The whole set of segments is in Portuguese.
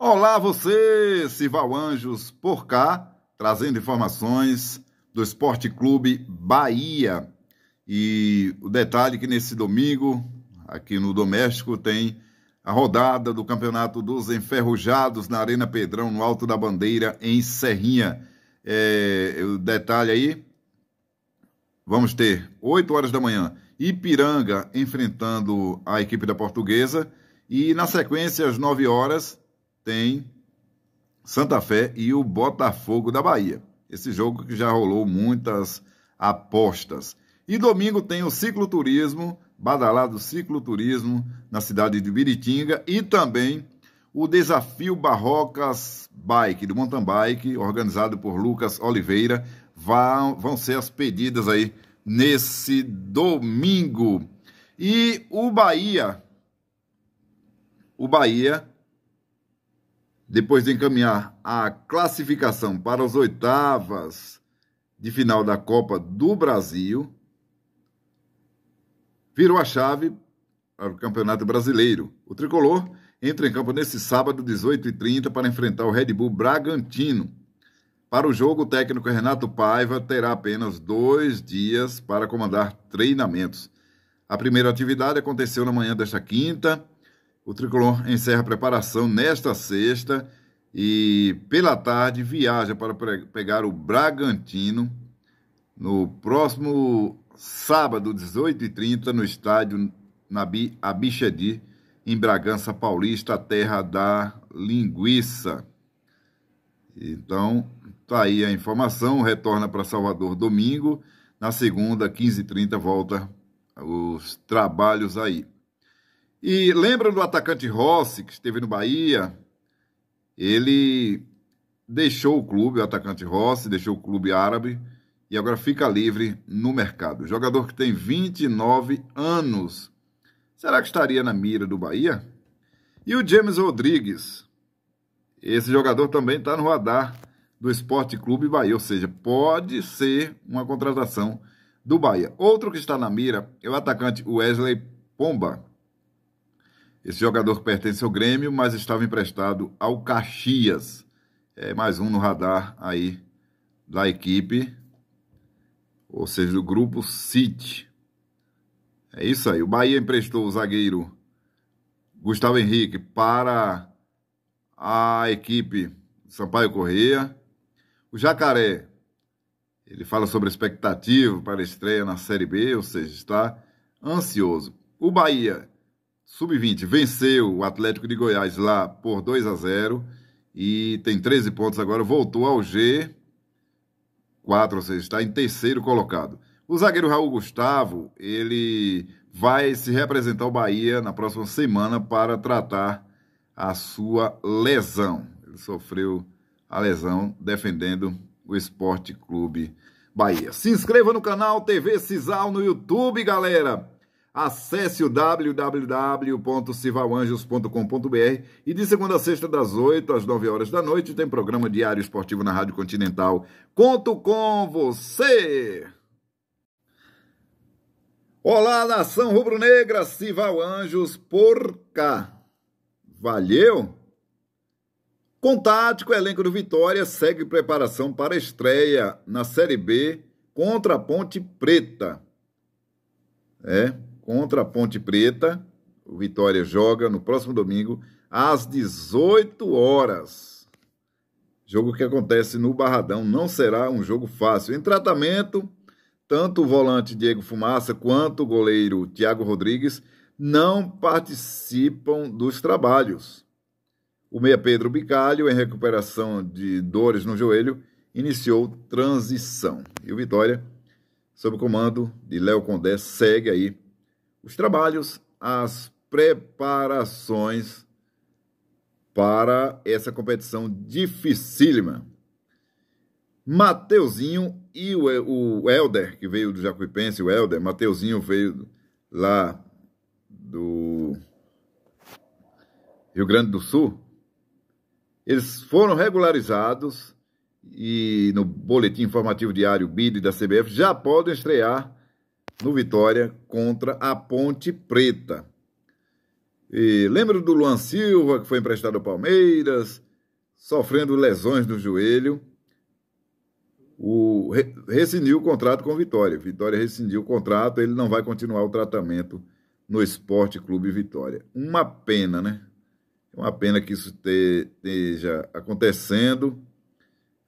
Olá você, Sival Anjos por cá, trazendo informações do Esporte Clube Bahia. E o detalhe é que nesse domingo, aqui no Doméstico, tem a rodada do Campeonato dos Enferrujados na Arena Pedrão, no Alto da Bandeira, em Serrinha. É, o detalhe aí, vamos ter 8 horas da manhã, Ipiranga enfrentando a equipe da Portuguesa. E na sequência, às 9 horas, tem Santa Fé e o Botafogo da Bahia. Esse jogo que já rolou muitas apostas. E domingo tem o cicloturismo, badalado cicloturismo, na cidade de Biritinga e também o desafio Barrocas Bike, do mountain bike, organizado por Lucas Oliveira. Vão, vão ser as pedidas aí nesse domingo. E o Bahia, o Bahia depois de encaminhar a classificação para as oitavas de final da Copa do Brasil, virou a chave para o Campeonato Brasileiro. O tricolor entra em campo nesse sábado, 18h30, para enfrentar o Red Bull Bragantino. Para o jogo, o técnico Renato Paiva terá apenas dois dias para comandar treinamentos. A primeira atividade aconteceu na manhã desta quinta o tricolor encerra a preparação nesta sexta e pela tarde viaja para pegar o Bragantino no próximo sábado, 18h30, no estádio Nabi Abichedi, em Bragança Paulista, terra da linguiça. Então, tá aí a informação, retorna para Salvador domingo, na segunda, 15h30, volta os trabalhos aí. E lembra do atacante Rossi, que esteve no Bahia? Ele deixou o clube, o atacante Rossi, deixou o clube árabe e agora fica livre no mercado. Jogador que tem 29 anos. Será que estaria na mira do Bahia? E o James Rodrigues? Esse jogador também está no radar do Esporte Clube Bahia, ou seja, pode ser uma contratação do Bahia. Outro que está na mira é o atacante Wesley Pomba, esse jogador pertence ao Grêmio, mas estava emprestado ao Caxias. É mais um no radar aí da equipe, ou seja, do grupo City. É isso aí. O Bahia emprestou o zagueiro Gustavo Henrique para a equipe Sampaio Correia. O Jacaré, ele fala sobre expectativa para a estreia na Série B, ou seja, está ansioso. O Bahia Sub-20 venceu o Atlético de Goiás lá por 2 a 0 e tem 13 pontos agora, voltou ao G4, ou seja, está em terceiro colocado. O zagueiro Raul Gustavo, ele vai se representar ao Bahia na próxima semana para tratar a sua lesão. Ele sofreu a lesão defendendo o Esporte Clube Bahia. Se inscreva no canal TV Cisal no YouTube, galera acesse o www.civalanjos.com.br e de segunda a sexta, das 8 às 9 horas da noite, tem programa Diário Esportivo na Rádio Continental. Conto com você! Olá, nação rubro-negra, Cival Anjos, por cá. Valeu! O elenco do Vitória segue preparação para a estreia na Série B contra a Ponte Preta. É, contra a Ponte Preta. O Vitória joga no próximo domingo às 18 horas. Jogo que acontece no Barradão não será um jogo fácil. Em tratamento, tanto o volante Diego Fumaça quanto o goleiro Thiago Rodrigues não participam dos trabalhos. O meia Pedro Bicalho, em recuperação de dores no joelho, iniciou transição. E o Vitória, sob o comando de Léo Condé, segue aí os trabalhos, as preparações para essa competição dificílima. Mateuzinho e o, o Elder, que veio do Jacuipense, o Elder, Mateuzinho veio lá do Rio Grande do Sul, eles foram regularizados e no boletim informativo diário BID da CBF já podem estrear no Vitória contra a Ponte Preta. E do Luan Silva, que foi emprestado ao Palmeiras, sofrendo lesões no joelho. O, rescindiu o contrato com o Vitória. Vitória rescindiu o contrato, ele não vai continuar o tratamento no Esporte Clube Vitória. Uma pena, né? É uma pena que isso esteja acontecendo.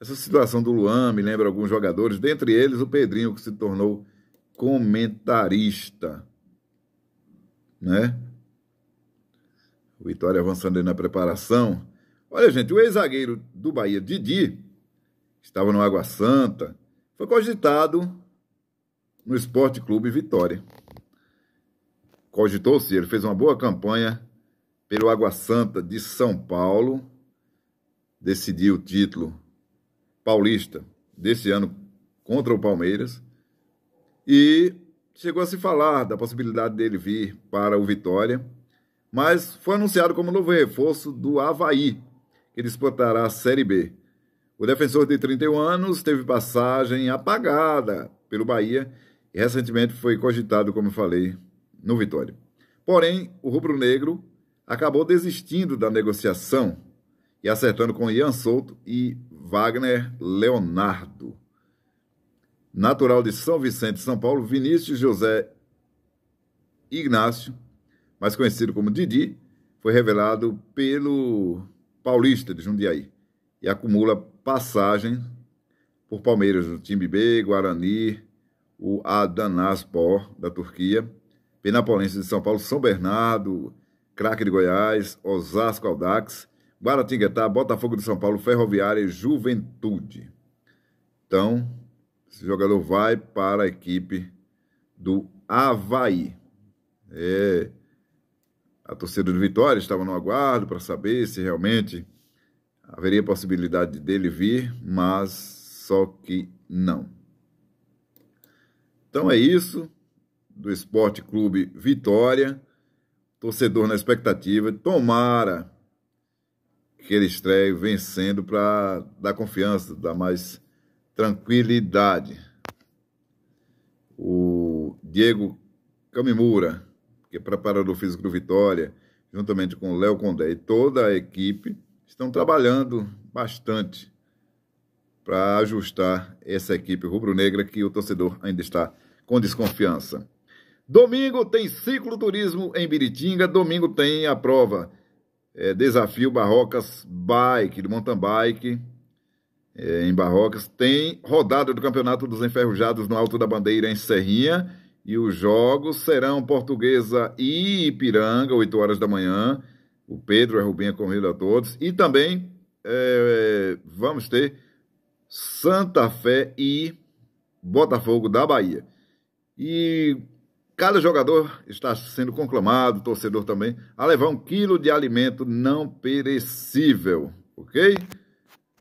Essa situação do Luan me lembra alguns jogadores, dentre eles o Pedrinho, que se tornou comentarista, né? O Vitória avançando aí na preparação. Olha, gente, o ex-zagueiro do Bahia, Didi, estava no Água Santa, foi cogitado no Esporte Clube Vitória. Cogitou-se, ele fez uma boa campanha pelo Água Santa de São Paulo, decidiu o título paulista desse ano contra o Palmeiras e chegou a se falar da possibilidade dele vir para o Vitória, mas foi anunciado como novo reforço do Havaí, que disputará a Série B. O defensor de 31 anos teve passagem apagada pelo Bahia e recentemente foi cogitado, como falei, no Vitória. Porém, o rubro-negro acabou desistindo da negociação e acertando com Ian Souto e Wagner Leonardo natural de São Vicente, São Paulo, Vinícius José Ignácio, mais conhecido como Didi, foi revelado pelo Paulista de Jundiaí e acumula passagem por Palmeiras, o time B, Guarani, o Adanaspor da Turquia, Penapolense de São Paulo, São Bernardo, Craque de Goiás, Osasco Aldax, Guaratinguetá, Botafogo de São Paulo, Ferroviária e Juventude. Então, esse jogador vai para a equipe do Havaí. É, a torcida do Vitória estava no aguardo para saber se realmente haveria possibilidade dele vir, mas só que não. Então é isso do Esporte Clube Vitória. Torcedor na expectativa, tomara que ele estreie vencendo para dar confiança, dar mais tranquilidade. O Diego Camimura, que é preparador físico do Vitória, juntamente com o Léo Condé e toda a equipe, estão trabalhando bastante para ajustar essa equipe rubro-negra que o torcedor ainda está com desconfiança. Domingo tem cicloturismo em Biritinga, domingo tem a prova é, Desafio Barrocas Bike, de mountain bike, é, em Barrocas. Tem rodada do Campeonato dos Enferrujados no Alto da Bandeira, em Serrinha. E os jogos serão Portuguesa e Ipiranga, 8 horas da manhã. O Pedro e é a Rubinha é convida a é todos. E também é, vamos ter Santa Fé e Botafogo da Bahia. E cada jogador está sendo conclamado, torcedor também, a levar um quilo de alimento não perecível, ok?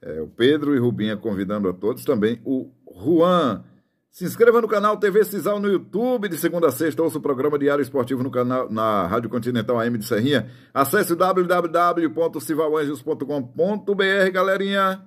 É, o Pedro e Rubinha convidando a todos, também o Juan. Se inscreva no canal TV Cisal no YouTube, de segunda a sexta, ouça o programa Diário Esportivo no canal, na Rádio Continental AM de Serrinha. Acesse www.civalanjos.com.br, galerinha.